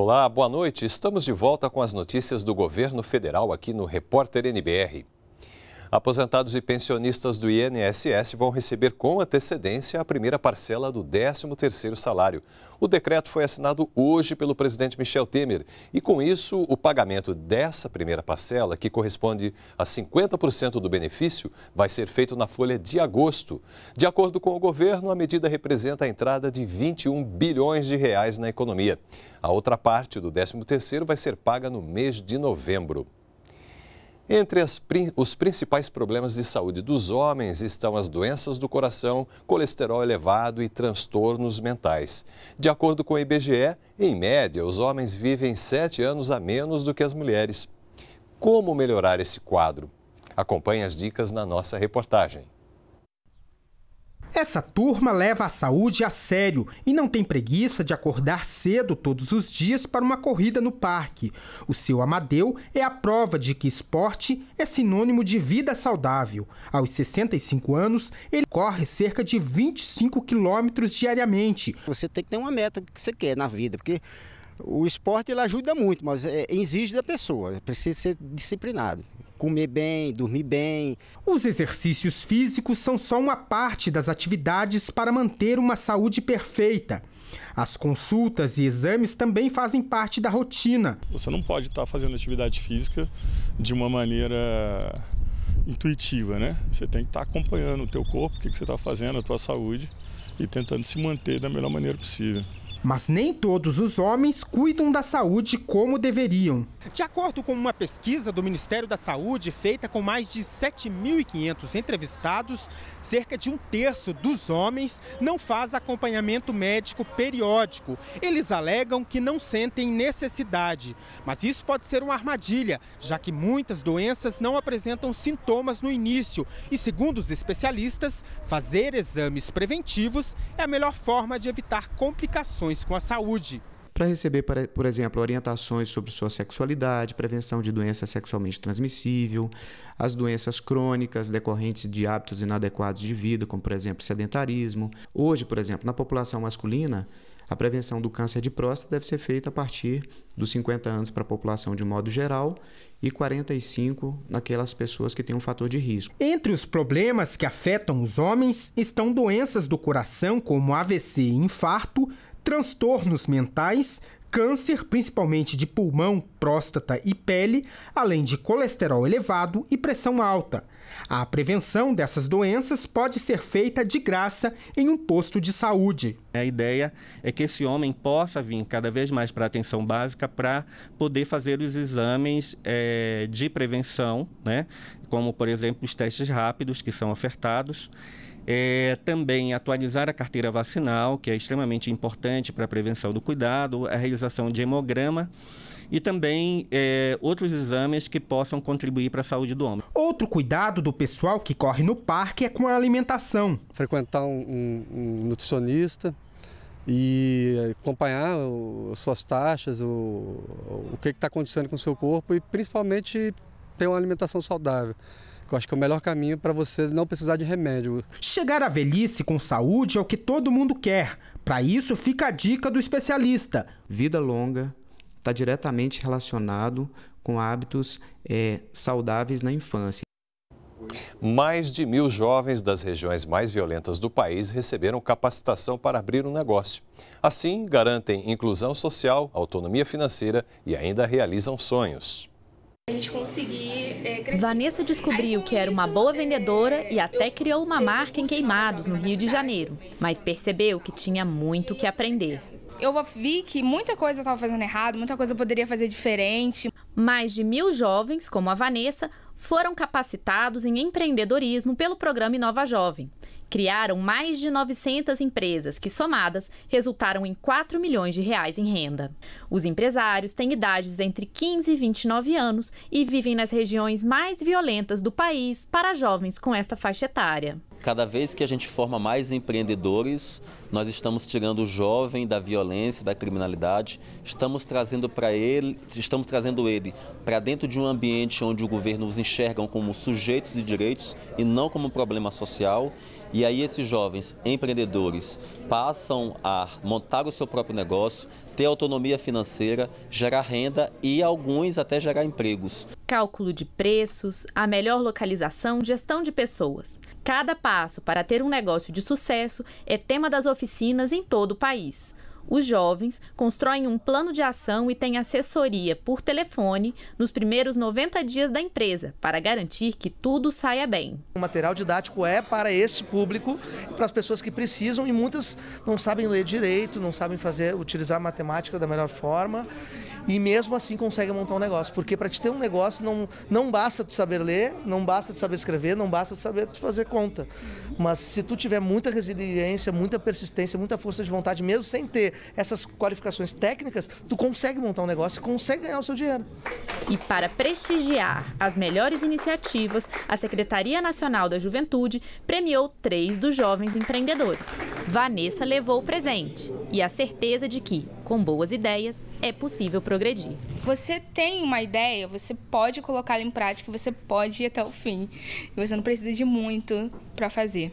Olá, boa noite. Estamos de volta com as notícias do governo federal aqui no Repórter NBR. Aposentados e pensionistas do INSS vão receber com antecedência a primeira parcela do 13º salário. O decreto foi assinado hoje pelo presidente Michel Temer e com isso o pagamento dessa primeira parcela, que corresponde a 50% do benefício, vai ser feito na folha de agosto. De acordo com o governo, a medida representa a entrada de 21 bilhões de reais na economia. A outra parte do 13º vai ser paga no mês de novembro. Entre as, os principais problemas de saúde dos homens estão as doenças do coração, colesterol elevado e transtornos mentais. De acordo com o IBGE, em média, os homens vivem sete anos a menos do que as mulheres. Como melhorar esse quadro? Acompanhe as dicas na nossa reportagem. Essa turma leva a saúde a sério e não tem preguiça de acordar cedo todos os dias para uma corrida no parque. O seu Amadeu é a prova de que esporte é sinônimo de vida saudável. Aos 65 anos, ele corre cerca de 25 quilômetros diariamente. Você tem que ter uma meta que você quer na vida, porque o esporte ele ajuda muito, mas é, exige da pessoa, precisa ser disciplinado comer bem, dormir bem. Os exercícios físicos são só uma parte das atividades para manter uma saúde perfeita. As consultas e exames também fazem parte da rotina. Você não pode estar tá fazendo atividade física de uma maneira intuitiva, né? Você tem que estar tá acompanhando o teu corpo, o que você está fazendo, a tua saúde e tentando se manter da melhor maneira possível. Mas nem todos os homens cuidam da saúde como deveriam. De acordo com uma pesquisa do Ministério da Saúde, feita com mais de 7.500 entrevistados, cerca de um terço dos homens não faz acompanhamento médico periódico. Eles alegam que não sentem necessidade. Mas isso pode ser uma armadilha, já que muitas doenças não apresentam sintomas no início. E segundo os especialistas, fazer exames preventivos é a melhor forma de evitar complicações preocupações com a saúde para receber, por exemplo, orientações sobre sua sexualidade, prevenção de doença sexualmente transmissível, as doenças crônicas decorrentes de hábitos inadequados de vida, como, por exemplo, sedentarismo. Hoje, por exemplo, na população masculina, a prevenção do câncer de próstata deve ser feita a partir dos 50 anos para a população de um modo geral e 45 naquelas pessoas que têm um fator de risco. Entre os problemas que afetam os homens estão doenças do coração, como AVC e infarto, transtornos mentais, câncer, principalmente de pulmão, próstata e pele, além de colesterol elevado e pressão alta. A prevenção dessas doenças pode ser feita de graça em um posto de saúde. A ideia é que esse homem possa vir cada vez mais para a atenção básica para poder fazer os exames é, de prevenção, né? como, por exemplo, os testes rápidos que são ofertados é, também atualizar a carteira vacinal, que é extremamente importante para a prevenção do cuidado, a realização de hemograma e também é, outros exames que possam contribuir para a saúde do homem. Outro cuidado do pessoal que corre no parque é com a alimentação. Frequentar um, um nutricionista e acompanhar o, suas taxas, o, o que está acontecendo com o seu corpo e principalmente ter uma alimentação saudável. Eu acho que é o melhor caminho para você não precisar de remédio. Chegar à velhice com saúde é o que todo mundo quer. Para isso fica a dica do especialista. Vida longa está diretamente relacionado com hábitos é, saudáveis na infância. Mais de mil jovens das regiões mais violentas do país receberam capacitação para abrir um negócio. Assim, garantem inclusão social, autonomia financeira e ainda realizam sonhos a gente é, crescer. Vanessa descobriu que era uma boa vendedora e até criou uma marca em Queimados, no Rio de Janeiro, mas percebeu que tinha muito que aprender. Eu vi que muita coisa eu estava fazendo errado, muita coisa eu poderia fazer diferente. Mais de mil jovens, como a Vanessa, foram capacitados em empreendedorismo pelo programa Inova Jovem. Criaram mais de 900 empresas que, somadas, resultaram em 4 milhões de reais em renda. Os empresários têm idades entre 15 e 29 anos e vivem nas regiões mais violentas do país para jovens com esta faixa etária. Cada vez que a gente forma mais empreendedores, nós estamos tirando o jovem da violência, da criminalidade, estamos trazendo para ele, estamos trazendo ele para dentro de um ambiente onde o governo os enxerga como sujeitos de direitos e não como problema social. E aí esses jovens empreendedores passam a montar o seu próprio negócio, ter autonomia financeira, gerar renda e alguns até gerar empregos cálculo de preços, a melhor localização, gestão de pessoas. Cada passo para ter um negócio de sucesso é tema das oficinas em todo o país. Os jovens constroem um plano de ação e têm assessoria por telefone nos primeiros 90 dias da empresa, para garantir que tudo saia bem. O material didático é para este público, para as pessoas que precisam e muitas não sabem ler direito, não sabem fazer, utilizar a matemática da melhor forma e mesmo assim conseguem montar um negócio, porque para te ter um negócio não, não basta tu saber ler, não basta tu saber escrever, não basta tu saber fazer conta. Mas se tu tiver muita resiliência, muita persistência, muita força de vontade, mesmo sem ter essas qualificações técnicas, tu consegue montar um negócio, consegue ganhar o seu dinheiro. E para prestigiar as melhores iniciativas, a Secretaria Nacional da Juventude premiou três dos jovens empreendedores. Vanessa levou o presente e a certeza de que, com boas ideias, é possível progredir. Você tem uma ideia, você pode colocá-la em prática, você pode ir até o fim. Você não precisa de muito para fazer.